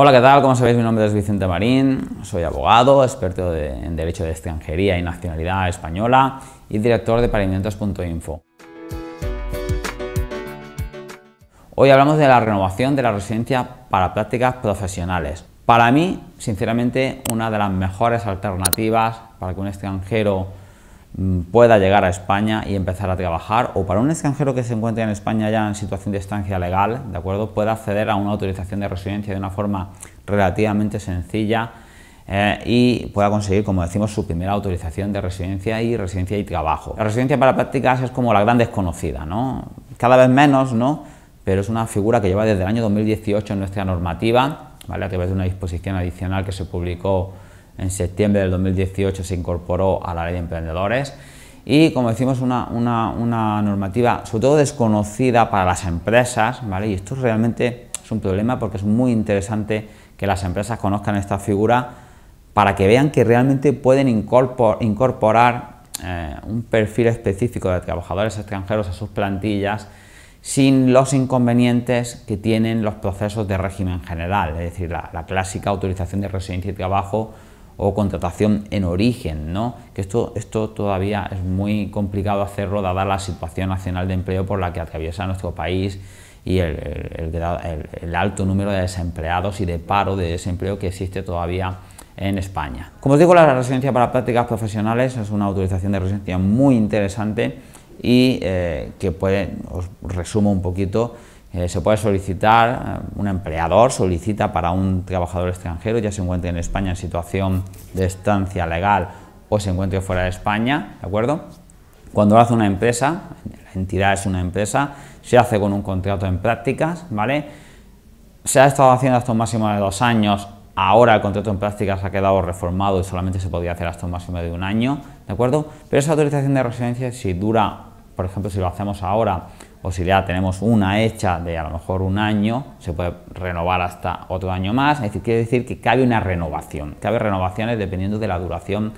Hola, ¿qué tal? Como sabéis, mi nombre es Vicente Marín, soy abogado, experto en Derecho de Extranjería y Nacionalidad Española y director de Parimientos.info. Hoy hablamos de la renovación de la residencia para prácticas profesionales. Para mí, sinceramente, una de las mejores alternativas para que un extranjero Mm, pueda llegar a España y empezar a trabajar o para un extranjero que se encuentre en España ya en situación de estancia legal, ¿de acuerdo? pueda acceder a una autorización de residencia de una forma relativamente sencilla eh, y pueda conseguir, como decimos, su primera autorización de residencia y residencia y trabajo. La residencia para prácticas es como la gran desconocida, ¿no? Cada vez menos, ¿no? Pero es una figura que lleva desde el año 2018 en nuestra normativa, ¿vale? A través de una disposición adicional que se publicó en septiembre del 2018 se incorporó a la ley de emprendedores y como decimos una, normativa sobre todo desconocida para las empresas, Y esto realmente es un problema porque es muy interesante que las empresas conozcan esta figura para que vean que realmente pueden incorporar eh, un perfil específico de trabajadores extranjeros a sus plantillas sin los inconvenientes que tienen los procesos de régimen general, es decir, la, la clásica autorización de residencia y trabajo o contratación en origen, ¿no? Que esto, esto todavía es muy complicado hacerlo dada la situación nacional de empleo por la que atraviesa nuestro país y el, alto número de desempleados y de paro de desempleo que existe todavía en España. Como os digo, la residencia para prácticas profesionales es una autorización de residencia muy interesante y eh, que puede, os resumo un poquito, eh, se puede solicitar, eh, un empleador solicita para un trabajador extranjero, ya se encuentre en España en situación de estancia legal o se encuentre fuera de España, ¿de acuerdo? Cuando lo hace una empresa, la entidad es una empresa, se hace con un contrato en prácticas, ¿vale? Se ha estado haciendo hasta un máximo de dos años, ahora el contrato en prácticas ha quedado reformado y solamente se podría hacer hasta un máximo de un año, ¿de acuerdo? Pero esa autorización de residencia, si dura, por ejemplo, si lo hacemos ahora, posibilidad, tenemos una hecha de a lo mejor un año, se puede renovar hasta otro año más, es decir, quiere decir que cabe una renovación, cabe renovaciones dependiendo de la duración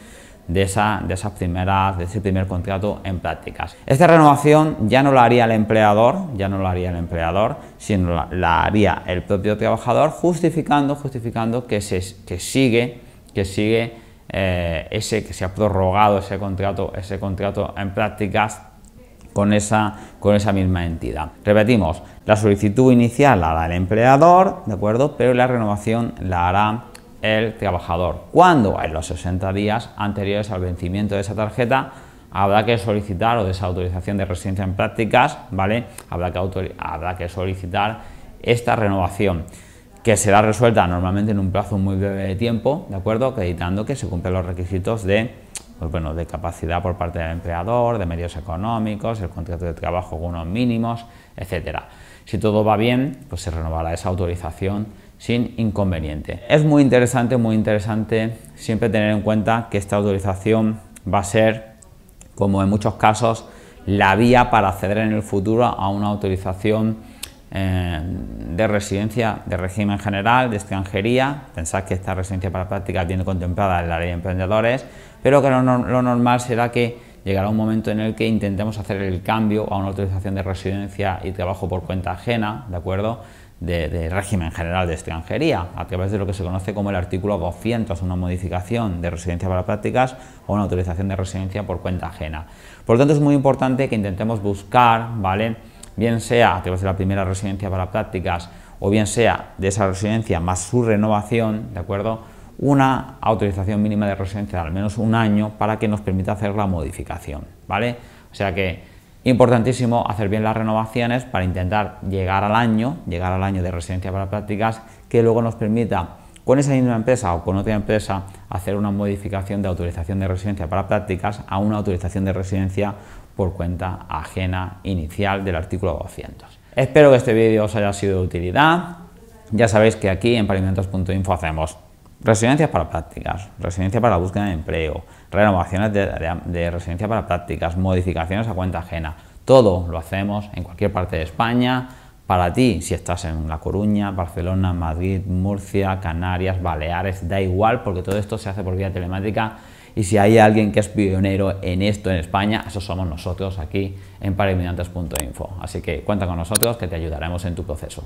de, esa, de, esas primeras, de ese primer contrato en prácticas. Esta renovación ya no la haría el empleador, ya no la haría el empleador, sino la, haría el propio trabajador, justificando, justificando que, se, que sigue, que sigue eh, ese, que se ha prorrogado ese contrato, ese contrato en prácticas con esa, con esa misma entidad. Repetimos, la solicitud inicial la hará el empleador, ¿de acuerdo? Pero la renovación la hará el trabajador. cuando En los 60 días anteriores al vencimiento de esa tarjeta habrá que solicitar o de esa autorización de residencia en prácticas, ¿vale? Habrá que, habrá que solicitar esta renovación que será resuelta normalmente en un plazo muy breve de tiempo, ¿de acuerdo? Acreditando que se cumplen los requisitos de pues bueno, de capacidad por parte del empleador, de medios económicos, el contrato de trabajo con unos mínimos, etc. Si todo va bien, pues se renovará esa autorización sin inconveniente. Es muy interesante, muy interesante siempre tener en cuenta que esta autorización va a ser, como en muchos casos, la vía para acceder en el futuro a una autorización eh, de residencia de régimen general, de extranjería. Pensad que esta residencia para prácticas tiene contemplada en la ley de emprendedores, pero que lo, normal será que llegará un momento en el que intentemos hacer el cambio a una autorización de residencia y trabajo por cuenta ajena, ¿de acuerdo? De, régimen general de extranjería, a través de lo que se conoce como el artículo 200, una modificación de residencia para prácticas o una autorización de residencia por cuenta ajena. Por lo tanto, es muy importante que intentemos buscar, ¿vale? bien sea a través de la primera residencia para prácticas o bien sea de esa residencia más su renovación, ¿de acuerdo? Una autorización mínima de residencia de al menos un año para que nos permita hacer la modificación, ¿vale? O sea que importantísimo hacer bien las renovaciones para intentar llegar al año, llegar al año de residencia para prácticas que luego nos permita con esa misma empresa o con otra empresa hacer una modificación de autorización de residencia para prácticas a una autorización de residencia por cuenta ajena inicial del artículo 200. Espero que este vídeo os haya sido de utilidad. Ya sabéis que aquí en parimentos.info hacemos residencias para prácticas, residencia para búsqueda de empleo, renovaciones de, residencia para prácticas, modificaciones a cuenta ajena. Todo lo hacemos en cualquier parte de España, para ti, si estás en La Coruña, Barcelona, Madrid, Murcia, Canarias, Baleares, da igual, porque todo esto se hace por vía telemática y si hay alguien que es pionero en esto en España, eso somos nosotros aquí en info Así que cuenta con nosotros que te ayudaremos en tu proceso.